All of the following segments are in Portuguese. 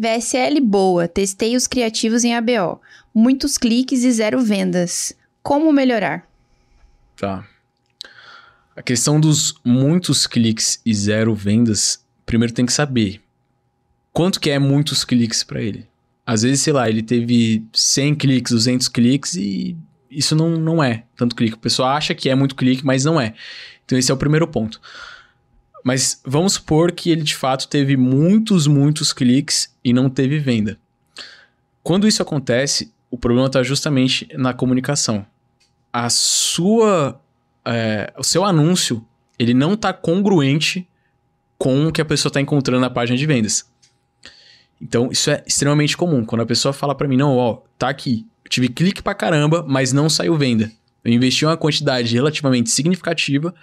VSL boa, testei os criativos em ABO. Muitos cliques e zero vendas. Como melhorar? Tá. A questão dos muitos cliques e zero vendas, primeiro tem que saber quanto que é muitos cliques para ele. Às vezes, sei lá, ele teve 100 cliques, 200 cliques e isso não, não é tanto clique. O pessoal acha que é muito clique, mas não é. Então esse é o primeiro ponto. Mas vamos supor que ele de fato teve muitos, muitos cliques e não teve venda. Quando isso acontece, o problema está justamente na comunicação. A sua, é, o seu anúncio, ele não está congruente com o que a pessoa está encontrando na página de vendas. Então isso é extremamente comum. Quando a pessoa fala para mim, não, ó, tá aqui, eu tive clique para caramba, mas não saiu venda. Eu investi uma quantidade relativamente significativa,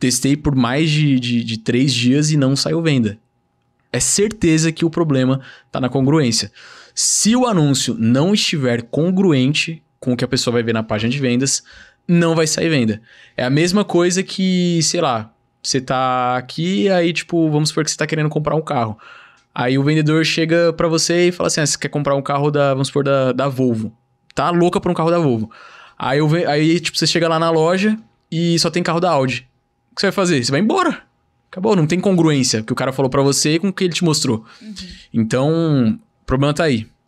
Testei por mais de, de, de três dias e não saiu venda. É certeza que o problema está na congruência. Se o anúncio não estiver congruente com o que a pessoa vai ver na página de vendas, não vai sair venda. É a mesma coisa que, sei lá, você está aqui, aí tipo, vamos supor que você está querendo comprar um carro. Aí o vendedor chega para você e fala assim: ah, você quer comprar um carro da, vamos supor, da, da Volvo. Tá louca por um carro da Volvo. Aí, eu, aí tipo, você chega lá na loja e só tem carro da Audi que você vai fazer? Você vai embora. Acabou, não tem congruência que o cara falou para você com o que ele te mostrou. Uhum. Então, o problema tá aí.